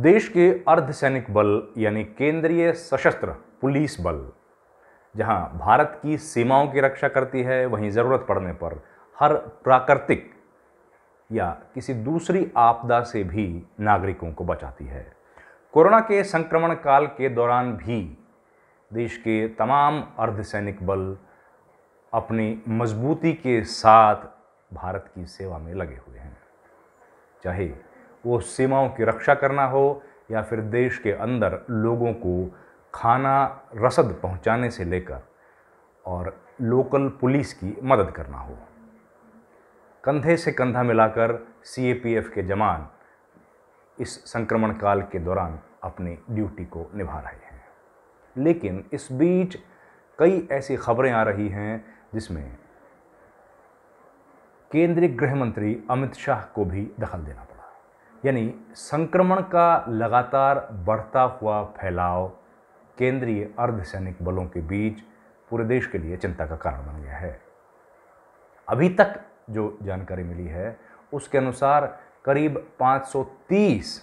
देश के अर्धसैनिक बल यानी केंद्रीय सशस्त्र पुलिस बल जहां भारत की सीमाओं की रक्षा करती है वहीं ज़रूरत पड़ने पर हर प्राकृतिक या किसी दूसरी आपदा से भी नागरिकों को बचाती है कोरोना के संक्रमण काल के दौरान भी देश के तमाम अर्धसैनिक बल अपनी मजबूती के साथ भारत की सेवा में लगे हुए हैं चाहे वो सीमाओं की रक्षा करना हो या फिर देश के अंदर लोगों को खाना रसद पहुंचाने से लेकर और लोकल पुलिस की मदद करना हो कंधे से कंधा मिलाकर सीएपीएफ के जवान इस संक्रमण काल के दौरान अपनी ड्यूटी को निभा रहे हैं लेकिन इस बीच कई ऐसी खबरें आ रही हैं जिसमें केंद्रीय गृह मंत्री अमित शाह को भी दखल देना पड़ा यानी संक्रमण का लगातार बढ़ता हुआ फैलाव केंद्रीय अर्धसैनिक बलों के बीच पूरे देश के लिए चिंता का कारण बन गया है अभी तक जो जानकारी मिली है उसके अनुसार करीब 530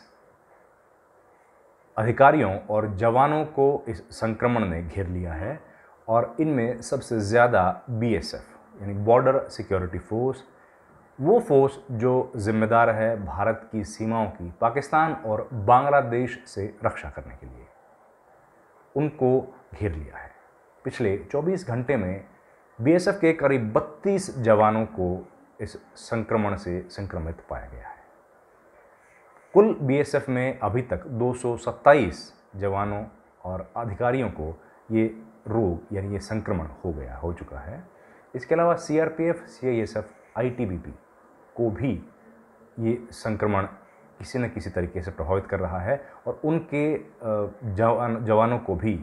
अधिकारियों और जवानों को इस संक्रमण ने घेर लिया है और इनमें सबसे ज़्यादा बीएसएफ यानी बॉर्डर सिक्योरिटी फोर्स वो फोर्स जो जिम्मेदार है भारत की सीमाओं की पाकिस्तान और बांग्लादेश से रक्षा करने के लिए उनको घेर लिया है पिछले 24 घंटे में बीएसएफ के करीब 32 जवानों को इस संक्रमण से संक्रमित पाया गया है कुल बीएसएफ में अभी तक 227 जवानों और अधिकारियों को ये रोग यानी ये संक्रमण हो गया हो चुका है इसके अलावा सीआरपीएफ, सीआईएसएफ, आईटीबीपी को भी ये संक्रमण किसी न किसी तरीके से प्रभावित कर रहा है और उनके जवान जवानों को भी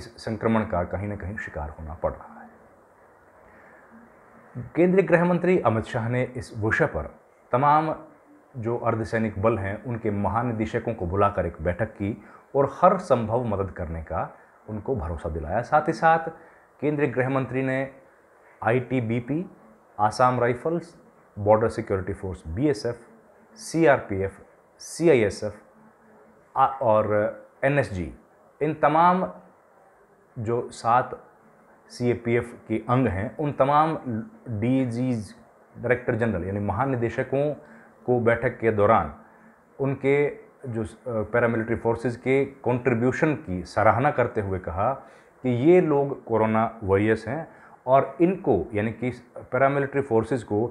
इस संक्रमण का कहीं ना कहीं शिकार होना पड़ रहा है केंद्रीय गृह मंत्री अमित शाह ने इस विषय पर तमाम जो अर्धसैनिक बल हैं उनके महानिदेशकों को बुलाकर एक बैठक की और हर संभव मदद करने का उनको भरोसा दिलाया साथ ही साथ केंद्रीय गृह मंत्री ने ITBP Assam rifles border security force BSF, CRPF, CISF और एनएसजी uh, इन तमाम जो सात सीएपीएफ के अंग हैं उन तमाम डीजीज डायरेक्टर जनरल यानी महानिदेशकों को बैठक के दौरान उनके जो पैरामिलिट्री uh, फोर्सेस के कंट्रीब्यूशन की सराहना करते हुए कहा कि ये लोग कोरोना वॉरियर्स हैं और इनको यानी कि पैरामिलिट्री फोर्सेस को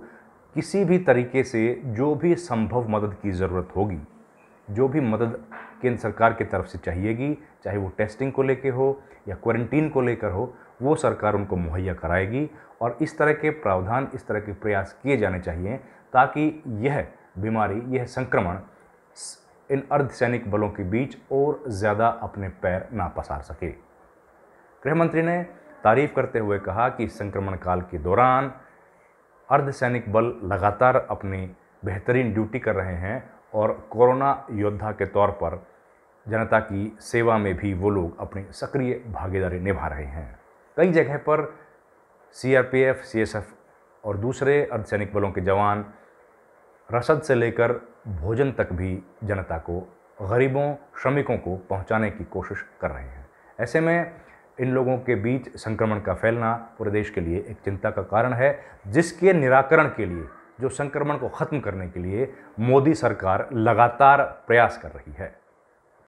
किसी भी तरीके से जो भी संभव मदद की ज़रूरत होगी जो भी मदद केंद्र सरकार की के तरफ से चाहिएगी चाहे वो टेस्टिंग को लेकर हो या क्वारंटीन को लेकर हो वो सरकार उनको मुहैया कराएगी और इस तरह के प्रावधान इस तरह के प्रयास किए जाने चाहिए ताकि यह बीमारी यह संक्रमण इन अर्धसैनिक बलों के बीच और ज़्यादा अपने पैर ना पसार सके गृह मंत्री ने तारीफ करते हुए कहा कि संक्रमण काल के दौरान अर्धसैनिक बल लगातार अपनी बेहतरीन ड्यूटी कर रहे हैं और कोरोना योद्धा के तौर पर जनता की सेवा में भी वो लोग अपनी सक्रिय भागीदारी निभा रहे हैं कई जगह पर सीआरपीएफ, सीएसएफ और दूसरे अर्धसैनिक बलों के जवान रसद से लेकर भोजन तक भी जनता को गरीबों श्रमिकों को पहुंचाने की कोशिश कर रहे हैं ऐसे में इन लोगों के बीच संक्रमण का फैलना पूरे देश के लिए एक चिंता का कारण है जिसके निराकरण के लिए जो संक्रमण को ख़त्म करने के लिए मोदी सरकार लगातार प्रयास कर रही है